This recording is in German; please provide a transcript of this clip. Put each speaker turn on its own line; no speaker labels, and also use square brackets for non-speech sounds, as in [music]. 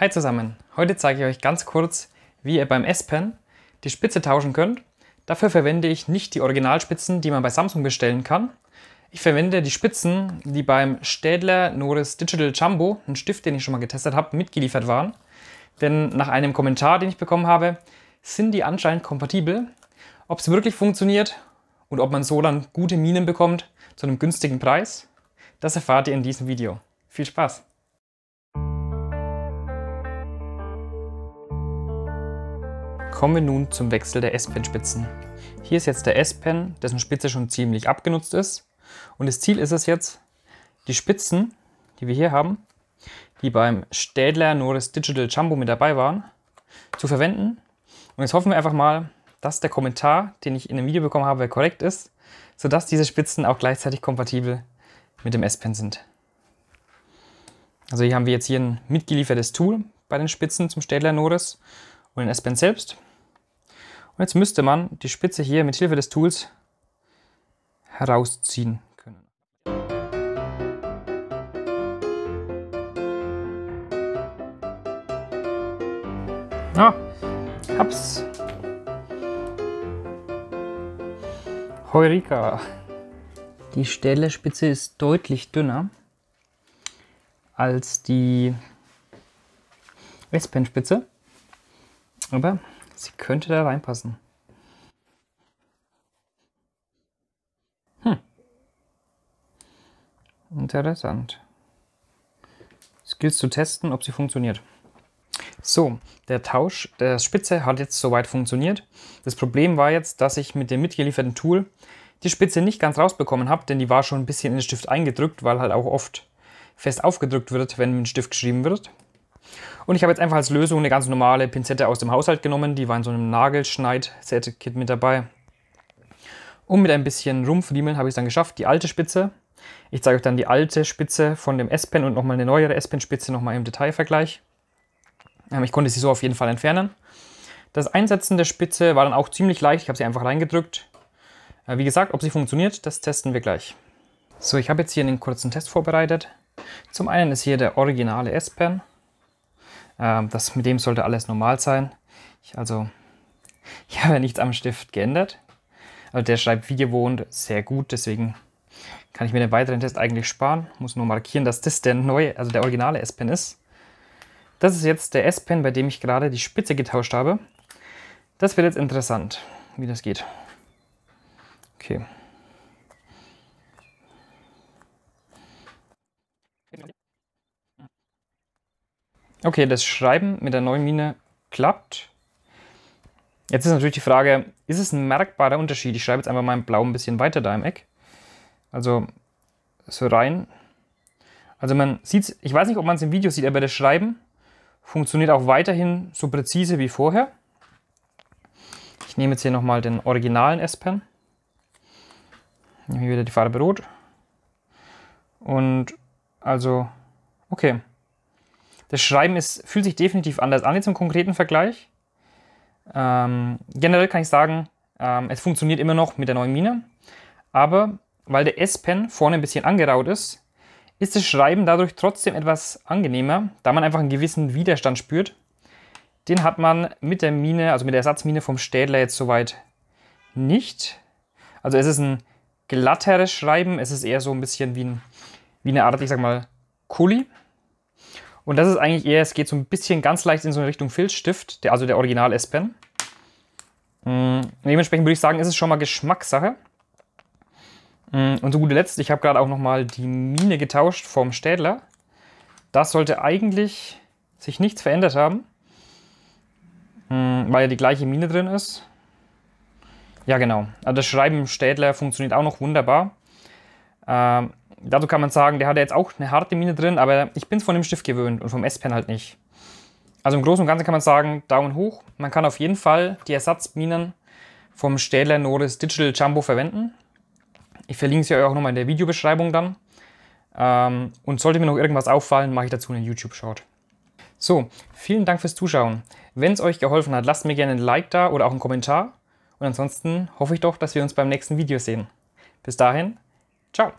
Hi zusammen, heute zeige ich euch ganz kurz, wie ihr beim S-Pen die Spitze tauschen könnt. Dafür verwende ich nicht die Originalspitzen, die man bei Samsung bestellen kann. Ich verwende die Spitzen, die beim Städler Noris Digital Jumbo, ein Stift, den ich schon mal getestet habe, mitgeliefert waren. Denn nach einem Kommentar, den ich bekommen habe, sind die anscheinend kompatibel. Ob es wirklich funktioniert und ob man so dann gute Minen bekommt zu einem günstigen Preis, das erfahrt ihr in diesem Video. Viel Spaß! Kommen wir nun zum Wechsel der S-Pen-Spitzen. Hier ist jetzt der S-Pen, dessen Spitze schon ziemlich abgenutzt ist. Und das Ziel ist es jetzt, die Spitzen, die wir hier haben, die beim Städler Norris Digital Jumbo mit dabei waren, zu verwenden. Und jetzt hoffen wir einfach mal, dass der Kommentar, den ich in dem Video bekommen habe, korrekt ist, sodass diese Spitzen auch gleichzeitig kompatibel mit dem S-Pen sind. Also hier haben wir jetzt hier ein mitgeliefertes Tool bei den Spitzen zum Städler Norris und den S-Pen selbst. Und jetzt müsste man die Spitze hier mit Hilfe des Tools herausziehen können. Ah, hab's. Heurika. Die Stählerspitze ist deutlich dünner als die S-Pen-Spitze. Aber Sie könnte da reinpassen. Hm. Interessant. Skills zu testen, ob sie funktioniert. So, der Tausch der Spitze hat jetzt soweit funktioniert. Das Problem war jetzt, dass ich mit dem mitgelieferten Tool die Spitze nicht ganz rausbekommen habe, denn die war schon ein bisschen in den Stift eingedrückt, weil halt auch oft fest aufgedrückt wird, wenn mit dem Stift geschrieben wird. Und ich habe jetzt einfach als Lösung eine ganz normale Pinzette aus dem Haushalt genommen. Die war in so einem Nagelschneid-Set-Kit mit dabei. Und mit ein bisschen Rumfriemeln habe ich es dann geschafft, die alte Spitze. Ich zeige euch dann die alte Spitze von dem S-Pen und nochmal eine neuere S-Pen-Spitze nochmal im Detailvergleich. Ähm, ich konnte sie so auf jeden Fall entfernen. Das Einsetzen der Spitze war dann auch ziemlich leicht. Ich habe sie einfach reingedrückt. Äh, wie gesagt, ob sie funktioniert, das testen wir gleich. So, ich habe jetzt hier einen kurzen Test vorbereitet. Zum einen ist hier der originale S-Pen. Ähm, das, mit dem sollte alles normal sein. Ich, also, [laughs] ich habe ja nichts am Stift geändert. Also der schreibt wie gewohnt sehr gut, deswegen kann ich mir den weiteren Test eigentlich sparen. Muss nur markieren, dass das der neue, also der originale S-Pen ist. Das ist jetzt der S-Pen, bei dem ich gerade die Spitze getauscht habe. Das wird jetzt interessant, wie das geht. Okay. Okay, das Schreiben mit der neuen Mine klappt. Jetzt ist natürlich die Frage, ist es ein merkbarer Unterschied? Ich schreibe jetzt einfach mal in Blau ein bisschen weiter da im Eck. Also so rein. Also man sieht es, ich weiß nicht, ob man es im Video sieht, aber das Schreiben funktioniert auch weiterhin so präzise wie vorher. Ich nehme jetzt hier nochmal den originalen S-Pen. Nehme hier wieder die Farbe Rot. Und also, okay das Schreiben ist, fühlt sich definitiv anders an jetzt im konkreten Vergleich. Ähm, generell kann ich sagen, ähm, es funktioniert immer noch mit der neuen Mine, aber weil der S-Pen vorne ein bisschen angeraut ist, ist das Schreiben dadurch trotzdem etwas angenehmer, da man einfach einen gewissen Widerstand spürt. Den hat man mit der Mine, also mit der Ersatzmine vom Städler jetzt soweit nicht. Also es ist ein glatteres Schreiben, es ist eher so ein bisschen wie, ein, wie eine Art, ich sag mal, Kuli. Und das ist eigentlich eher, es geht so ein bisschen ganz leicht in so eine Richtung Filzstift, der, also der Original S-Pen. Mhm. Dementsprechend würde ich sagen, ist es schon mal Geschmackssache. Mhm. Und zu guter Letzt, ich habe gerade auch nochmal die Mine getauscht vom Städler. Das sollte eigentlich sich nichts verändert haben, mm, weil ja die gleiche Mine drin ist. Ja, genau. Also das Schreiben Städler funktioniert auch noch wunderbar. Ähm, dazu kann man sagen, der hat ja jetzt auch eine harte Mine drin, aber ich bin es von dem Stift gewöhnt und vom S-Pen halt nicht. Also im Großen und Ganzen kann man sagen, Daumen hoch. Man kann auf jeden Fall die Ersatzminen vom Städler Noris Digital Jumbo verwenden. Ich verlinke sie euch auch nochmal in der Videobeschreibung dann. Ähm, und sollte mir noch irgendwas auffallen, mache ich dazu einen YouTube-Short. So, vielen Dank fürs Zuschauen. Wenn es euch geholfen hat, lasst mir gerne ein Like da oder auch einen Kommentar. Und ansonsten hoffe ich doch, dass wir uns beim nächsten Video sehen. Bis dahin, ciao!